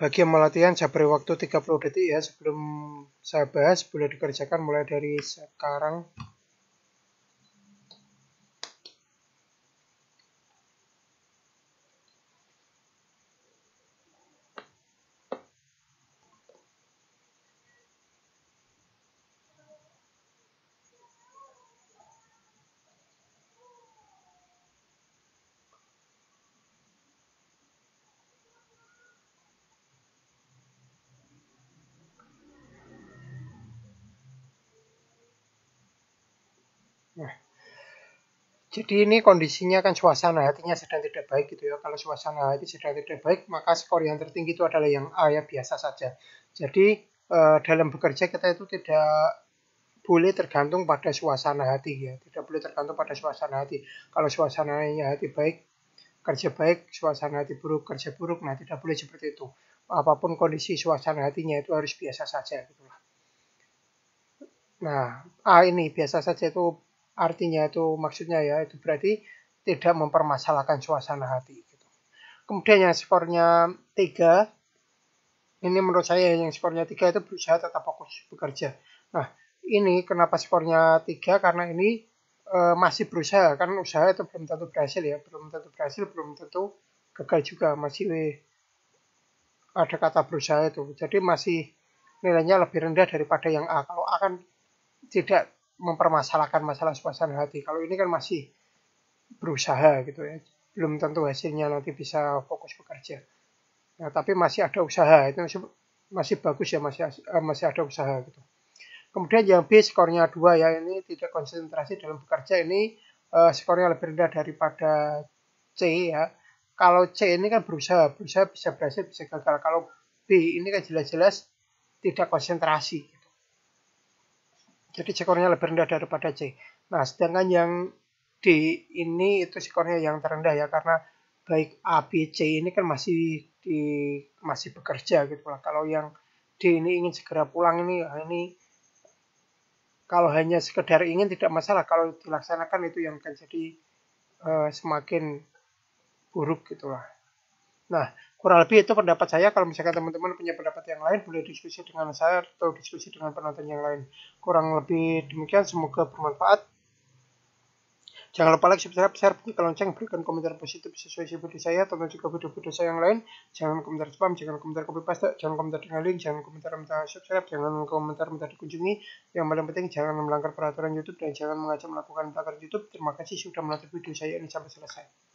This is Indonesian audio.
Bagi yang melatihan, latihan, waktu 30 detik ya. Sebelum saya bahas, boleh dikerjakan mulai dari sekarang. jadi ini kondisinya kan suasana hatinya sedang tidak baik gitu ya. Kalau suasana hati sedang tidak baik, maka skor yang tertinggi itu adalah yang A ya biasa saja. Jadi eh, dalam bekerja kita itu tidak boleh tergantung pada suasana hati ya. Tidak boleh tergantung pada suasana hati. Kalau suasana hati baik, kerja baik, suasana hati buruk, kerja buruk, nah tidak boleh seperti itu. Apapun kondisi suasana hatinya itu harus biasa saja gitu lah. Nah, A ini biasa saja itu artinya itu maksudnya ya itu berarti tidak mempermasalahkan suasana hati gitu. kemudian yang skornya tiga ini menurut saya yang skornya tiga itu berusaha tetap fokus bekerja nah ini kenapa skornya tiga karena ini e, masih berusaha kan usaha itu belum tentu berhasil ya belum tentu berhasil belum tentu gagal juga masih ada kata berusaha itu jadi masih nilainya lebih rendah daripada yang A kalau A kan tidak mempermasalahkan masalah suasana hati. Kalau ini kan masih berusaha gitu ya. Belum tentu hasilnya nanti bisa fokus bekerja. Nah, tapi masih ada usaha. Itu masih, masih bagus ya, masih eh, masih ada usaha gitu. Kemudian yang B skornya dua ya, ini tidak konsentrasi dalam bekerja ini uh, skornya lebih rendah daripada C ya. Kalau C ini kan berusaha, berusaha bisa berhasil, bisa gagal. Kalau B ini kan jelas-jelas tidak konsentrasi. Jadi skornya lebih rendah daripada C. Nah, sedangkan yang D ini itu skornya yang terendah ya karena baik A, B, C ini kan masih di masih bekerja gitu lah. Kalau yang D ini ingin segera pulang ini ah, ini kalau hanya sekedar ingin tidak masalah kalau dilaksanakan itu yang akan jadi uh, semakin buruk gitulah. Nah, kurang lebih itu pendapat saya. Kalau misalkan teman-teman punya pendapat yang lain, boleh diskusi dengan saya atau diskusi dengan penonton yang lain. Kurang lebih demikian, semoga bermanfaat. Jangan lupa like, subscribe, share, bunyikan lonceng, berikan komentar positif sesuai video saya, tonton juga video-video saya yang lain. Jangan komentar spam, jangan komentar copy paste, jangan komentar dengan link, jangan komentar minta subscribe, jangan komentar minta dikunjungi. Yang paling penting jangan melanggar peraturan YouTube dan jangan mengajak melakukan pelanggaran YouTube. Terima kasih sudah menonton video saya ini sampai selesai.